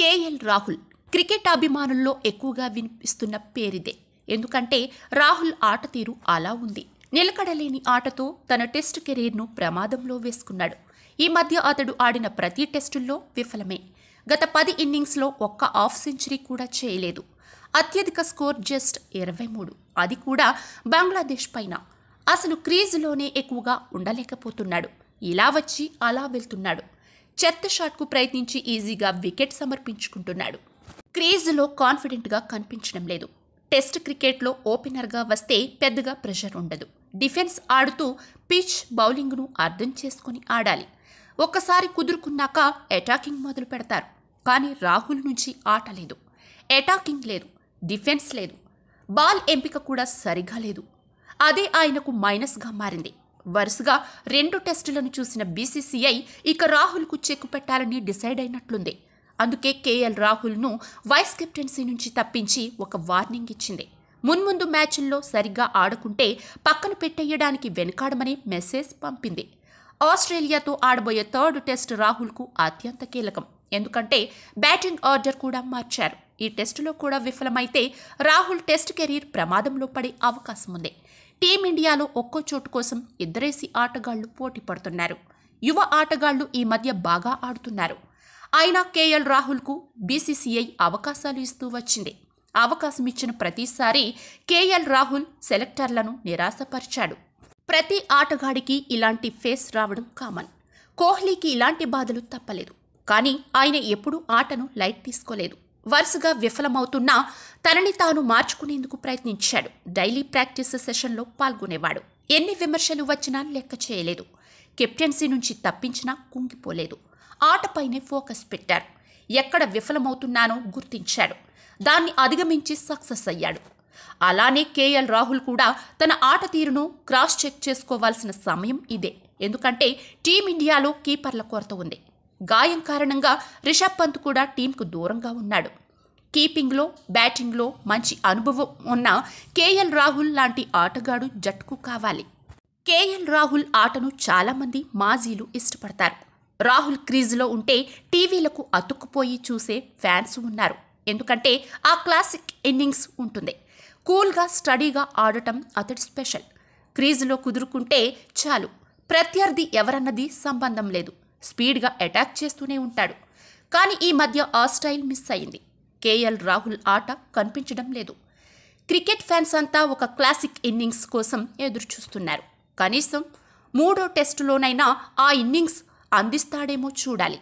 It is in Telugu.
కేఎల్ రాహుల్ క్రికెట్ అభిమానుల్లో ఎక్కువగా వినిపిస్తున్న పేరిదే ఎందుకంటే రాహుల్ ఆట తీరు అలా ఉంది నిలకడలేని ఆటతో తన టెస్ట్ కెరీర్ను ప్రమాదంలో వేసుకున్నాడు ఈ మధ్య అతడు ఆడిన ప్రతి టెస్టుల్లో విఫలమే గత పది ఇన్నింగ్స్లో ఒక్క హాఫ్ సెంచరీ కూడా చేయలేదు అత్యధిక స్కోర్ జస్ట్ ఇరవై మూడు అది కూడా బంగ్లాదేశ్ పైన అసలు క్రీజులోనే ఎక్కువగా ఉండలేకపోతున్నాడు ఇలా వచ్చి అలా వెళ్తున్నాడు చెత్త షాట్కు ప్రయత్నించి ఈజీగా వికెట్ సమర్పించుకుంటున్నాడు క్రీజులో కాన్ఫిడెంట్గా కనిపించడం లేదు టెస్ట్ క్రికెట్లో ఓపెనర్గా వస్తే పెద్దగా ప్రెషర్ ఉండదు డిఫెన్స్ ఆడుతూ పిచ్ బౌలింగ్ను అర్థం చేసుకుని ఆడాలి ఒక్కసారి కుదురుకున్నాక అటాకింగ్ మొదలు పెడతారు కానీ రాహుల్ నుంచి ఆట లేదు అటాకింగ్ లేదు డిఫెన్స్ లేదు బాల్ ఎంపిక కూడా సరిగా లేదు అదే ఆయనకు మైనస్గా మారింది వరుసగా రెండు టెస్టులను చూసిన బీసీసీఐ ఇక రాహుల్కు చెక్కు పెట్టాలని డిసైడ్ అయినట్లుంది అందుకే కేఎల్ రాహుల్ను వైస్ కెప్టెన్సీ నుంచి తప్పించి ఒక వార్నింగ్ ఇచ్చింది మున్ముందు మ్యాచ్ల్లో సరిగ్గా ఆడకుంటే పక్కన పెట్టేయడానికి వెనకాడమని మెసేజ్ పంపింది ఆస్ట్రేలియాతో ఆడబోయే థర్డ్ టెస్ట్ రాహుల్కు అత్యంత కీలకం ఎందుకంటే బ్యాటింగ్ ఆర్డర్ కూడా మార్చారు ఈ టెస్టులో కూడా విఫలమైతే రాహుల్ టెస్ట్ కెరీర్ ప్రమాదంలో పడే అవకాశం ఉంది టీమిండియాలో ఒక్కో చోటు కోసం ఇద్దరేసి ఆటగాళ్లు పోటీ పడుతున్నారు యువ ఆటగాళ్లు ఈ మధ్య బాగా ఆడుతున్నారు అయినా కేఎల్ రాహుల్కు బీసీసీఐ అవకాశాలు ఇస్తూ వచ్చింది అవకాశం ఇచ్చిన ప్రతిసారి కేఎల్ రాహుల్ సెలెక్టర్లను నిరాశపరిచాడు ప్రతి ఆటగాడికి ఇలాంటి ఫేస్ రావడం కామన్ కోహ్లీకి ఇలాంటి బాధలు తప్పలేదు కానీ ఆయన ఎప్పుడూ ఆటను లైట్ తీసుకోలేదు వరుసగా విఫలమవుతున్నా తనని తాను మార్చుకునేందుకు ప్రయత్నించాడు డైలీ ప్రాక్టీస్ సెషన్లో పాల్గొనేవాడు ఎన్ని విమర్శలు వచ్చినా లెక్క చేయలేదు కెప్టెన్సీ నుంచి తప్పించినా కుంగిపోలేదు ఆటపైనే ఫోకస్ పెట్టారు ఎక్కడ విఫలమవుతున్నానో గుర్తించాడు దాన్ని అధిగమించి సక్సెస్ అయ్యాడు అలానే కేఎల్ రాహుల్ కూడా తన ఆట తీరును క్రాస్ చెక్ చేసుకోవాల్సిన సమయం ఇదే ఎందుకంటే టీమిండియాలో కీపర్ల కొరత ఉంది గాయం కారణంగా రిషబ్ పంత్ కూడా టీంకు దూరంగా ఉన్నాడు కీపింగ్లో బ్యాటింగ్లో మంచి అనుభవం ఉన్న కేఎల్ రాహుల్ లాంటి ఆటగాడు జట్టుకు కావాలి కేఎల్ రాహుల్ ఆటను చాలామంది మాజీలు ఇష్టపడతారు రాహుల్ క్రీజ్లో ఉంటే టీవీలకు అతుక్కుపోయి చూసే ఫ్యాన్స్ ఉన్నారు ఎందుకంటే ఆ క్లాసిక్ ఇన్నింగ్స్ ఉంటుంది కూల్గా స్టడీగా ఆడటం అతడి స్పెషల్ క్రీజులో కుదురుకుంటే చాలు ప్రత్యర్థి ఎవరన్నది సంబంధం లేదు స్పీడ్గా అటాక్ చేస్తూనే ఉంటాడు కానీ ఈ మధ్య ఆ స్టైల్ మిస్ అయింది కేఎల్ రాహుల్ ఆట కనిపించడం లేదు క్రికెట్ ఫ్యాన్స్ అంతా ఒక క్లాసిక్ ఇన్నింగ్స్ కోసం ఎదురుచూస్తున్నారు కనీసం మూడో టెస్టులోనైనా ఆ ఇన్నింగ్స్ అందిస్తాడేమో చూడాలి